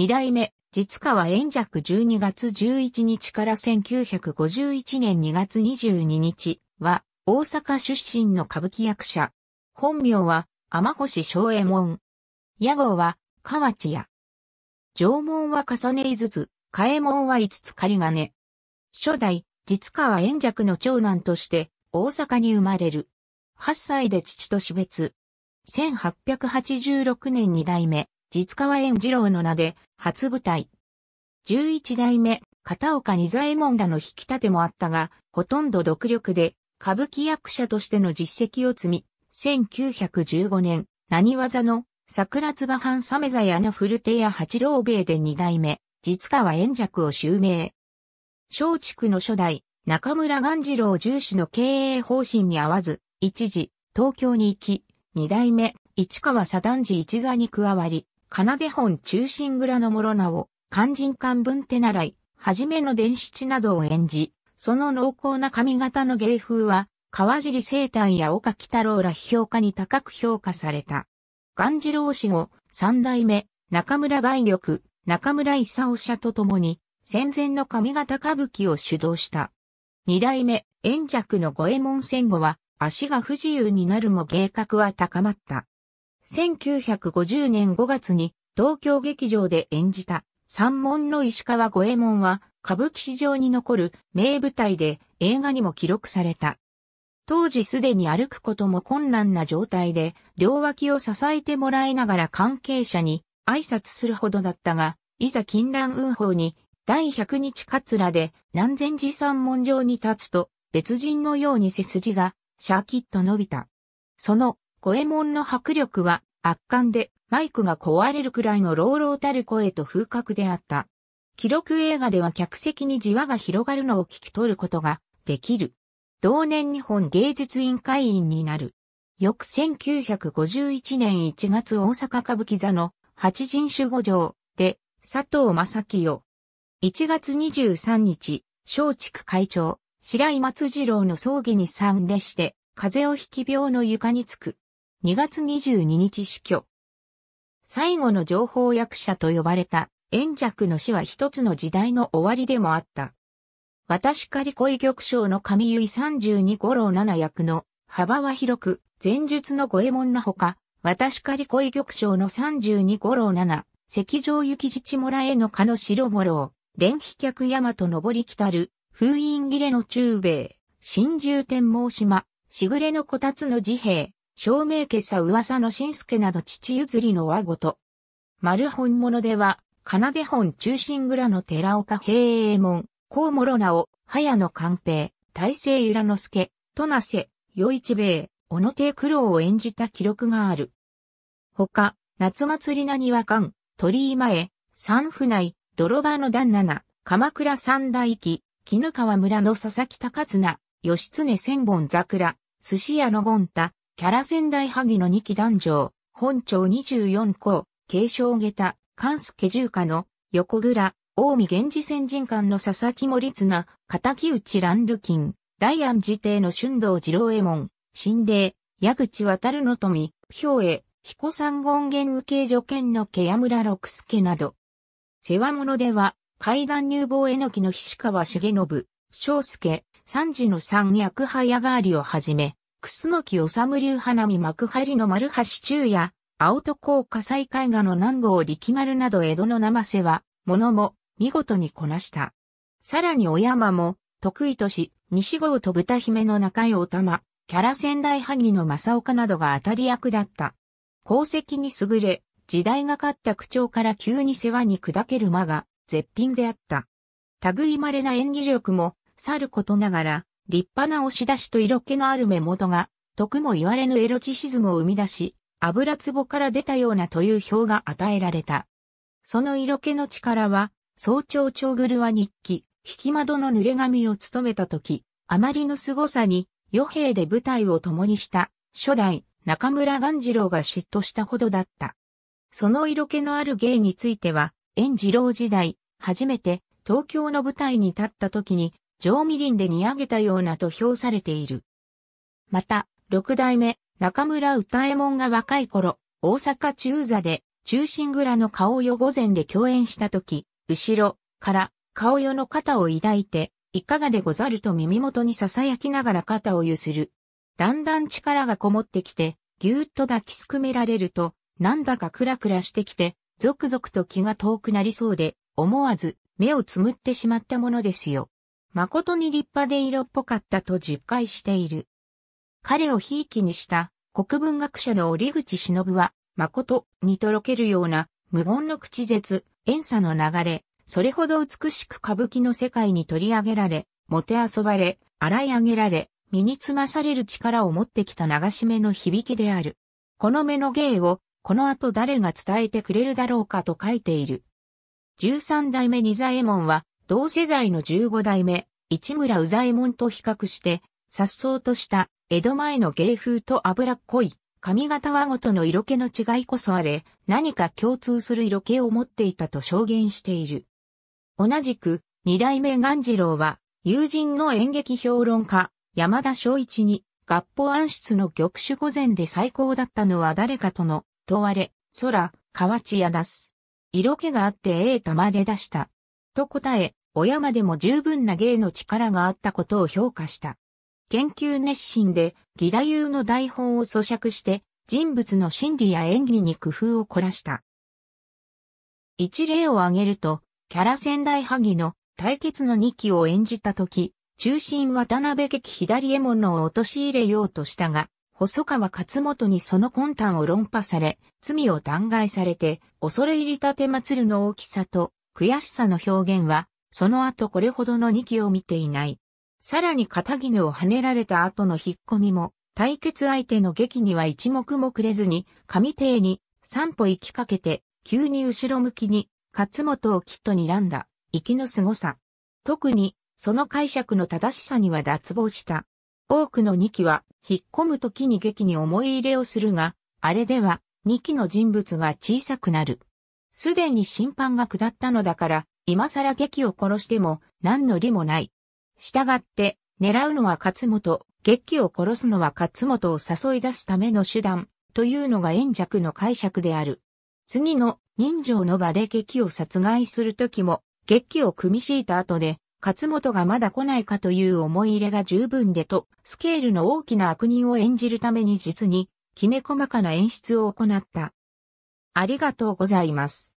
二代目、実川円尺12月11日から1951年2月22日は、大阪出身の歌舞伎役者。本名は、天星昭右衛門。屋号は、河内屋。縄文は重ね5つ、嘉右門は5つ仮金。初代、実川円尺の長男として、大阪に生まれる。8歳で父と死別。1886年2代目、実川円次郎の名で、初舞台。11代目、片岡仁左衛門らの引き立てもあったが、ほとんど独力で、歌舞伎役者としての実績を積み、1915年、何技の、桜唾藩メザヤの古手屋八郎兵衛で二代目、実川円尺を襲名。松竹の初代、中村元次郎重視の経営方針に合わず、一時、東京に行き、二代目、市川左段次一座に加わり、奏で本中心蔵の諸名を、肝心漢文手習い、はじめの伝七などを演じ、その濃厚な髪型の芸風は、川尻生誕や岡木太郎ら批評家に高く評価された。鴈次郎氏後、三代目、中村梅玉、中村勲社と共に、戦前の上方歌舞伎を主導した。二代目、円尺の五右衛門戦後は、足が不自由になるも芸格は高まった。1950年5月に東京劇場で演じた三門の石川五右衛門は歌舞伎史上に残る名舞台で映画にも記録された。当時すでに歩くことも困難な状態で両脇を支えてもらいながら関係者に挨拶するほどだったが、いざ禁断運法に第100日桂で南禅寺三門上に立つと別人のように背筋がシャーキッと伸びた。その五右衛門の迫力は圧巻でマイクが壊れるくらいの朗々たる声と風格であった。記録映画では客席にじわが広がるのを聞き取ることができる。同年日本芸術委員会員になる。翌1951年1月大阪歌舞伎座の八人守護城で佐藤正清。1月23日、松竹会長、白井松次郎の葬儀に参列して、風邪を引き病の床につく。2月22日死去。最後の情報役者と呼ばれた円尺の死は一つの時代の終わりでもあった。私狩恋玉章の上結32五郎七役の幅は広く、前述の五右衛門なほか、私狩恋玉章の32五郎七、石上き父村へのかの白五郎、連飛脚山と登り来たる、封印切れの中米、新獣天網島、しぐれのこたつの自閉、照明けさ噂の新助など父譲りの和ごと。丸本物では、奏で本中心蔵の寺岡平右衛門、高諸直、早野寛平、大成由良之助、となせ、与一兵衛、小野亭九郎を演じた記録がある。他、夏祭りなにわ館、鳥居前、三府内、泥場の旦那鎌倉三大駅、絹川村の佐々木高綱、吉常千本桜、寿司屋のゴンタ、キャラ仙台萩の二期壇上、本町十四校、継承下駄、関助重家の、横倉、近江源氏先人館の佐々木森綱、敵内乱流金、大安寺邸の春道二郎右衛門、神霊、矢口渡るの富、兵衛、彦三権現受け助剣の毛屋村六助など。世話者では、階段入房えのきの菱川重信、章介、三次の三役早代わりをはじめ、楠木治流花見幕張の丸橋中や、青戸高火災絵画の南郷力丸など江戸の生瀬は、ものも、見事にこなした。さらに小山も、得意とし、西郷と豚姫の中井お玉、キャラ仙台萩の正岡などが当たり役だった。功績に優れ、時代がかった口調から急に世話に砕ける間が、絶品であった。類稀な演技力も、さることながら、立派な押し出しと色気のある目元が、徳も言われぬエロチシズムを生み出し、油壺から出たようなという表が与えられた。その色気の力は、早朝長ぐるは日記、引き窓の濡れ髪を務めた時、あまりの凄さに、余兵で舞台を共にした、初代、中村鴈治郎が嫉妬したほどだった。その色気のある芸については、円次郎時代、初めて東京の舞台に立った時に上みりんで煮上げたようなと評されている。また、六代目、中村歌右衛門が若い頃、大阪中座で、中心蔵の顔よ午前で共演した時、後ろから顔よの肩を抱いて、いかがでござると耳元に囁きながら肩を揺する。だんだん力がこもってきて、ぎゅーっと抱きすくめられると、なんだかクラクラしてきて、ゾクゾクと気が遠くなりそうで、思わず目をつむってしまったものですよ。誠に立派で色っぽかったと実戒している。彼を悲いにした国文学者の折口忍は、誠にとろけるような無言の口舌、遠差の流れ、それほど美しく歌舞伎の世界に取り上げられ、もてあそばれ、洗い上げられ、身につまされる力を持ってきた流し目の響きである。この目の芸を、この後誰が伝えてくれるだろうかと書いている。十三代目二左衛門は、同世代の15代目、市村宇左衛門と比較して、颯爽とした江戸前の芸風と脂っこい髪型はごとの色気の違いこそあれ、何か共通する色気を持っていたと証言している。同じく、二代目鴈次郎は、友人の演劇評論家、山田昭一に、合法暗室の玉手御前で最高だったのは誰かとの、問われ、空、河内や出す。色気があってええ玉で出した。と答え、親までも十分な芸の力があったことを評価した。研究熱心で、義太夫の台本を咀嚼して、人物の心理や演技に工夫を凝らした。一例を挙げると、キャラ仙台萩の対決の2期を演じたとき、中心渡辺劇左を落とを陥れようとしたが、細川勝元にその魂胆を論破され、罪を弾劾されて、恐れ入り立て祭るの大きさと、悔しさの表現は、その後これほどの2期を見ていない。さらに片絹を跳ねられた後の引っ込みも、対決相手の劇には一目もくれずに、上手に三歩行きかけて、急に後ろ向きに、勝本をきっと睨んだ、息の凄さ。特に、その解釈の正しさには脱帽した。多くの2期は、引っ込む時に劇に思い入れをするが、あれでは、2期の人物が小さくなる。すでに審判が下ったのだから、今更劇を殺しても何の利もない。従って、狙うのは勝本、劇を殺すのは勝本を誘い出すための手段というのが円弱の解釈である。次の人情の場で劇を殺害するときも、劇を組み敷いた後で、勝本がまだ来ないかという思い入れが十分でと、スケールの大きな悪人を演じるために実に、きめ細かな演出を行った。ありがとうございます。